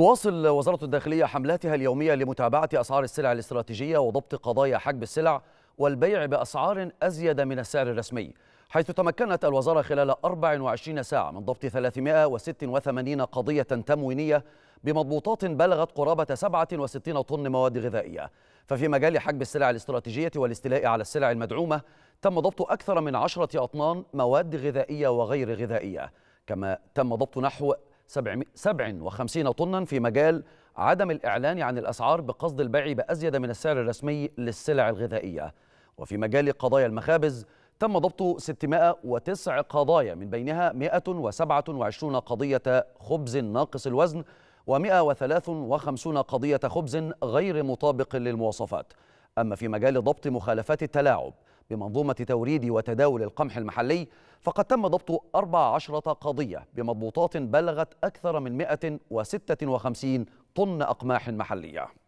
تواصل وزارة الداخلية حملاتها اليومية لمتابعة أسعار السلع الاستراتيجية وضبط قضايا حجب السلع والبيع بأسعار أزيد من السعر الرسمي حيث تمكنت الوزارة خلال 24 ساعة من ضبط 386 قضية تموينية بمضبوطات بلغت قرابة 67 طن مواد غذائية ففي مجال حجب السلع الاستراتيجية والاستيلاء على السلع المدعومة تم ضبط أكثر من 10 أطنان مواد غذائية وغير غذائية كما تم ضبط نحو 57 طنا في مجال عدم الإعلان عن الأسعار بقصد البيع بأزيد من السعر الرسمي للسلع الغذائية وفي مجال قضايا المخابز تم ضبط 609 قضايا من بينها 127 قضية خبز ناقص الوزن و153 قضية خبز غير مطابق للمواصفات أما في مجال ضبط مخالفات التلاعب بمنظومة توريد وتداول القمح المحلي فقد تم ضبط 14 قضية بمضبوطات بلغت أكثر من 156 طن أقماح محلية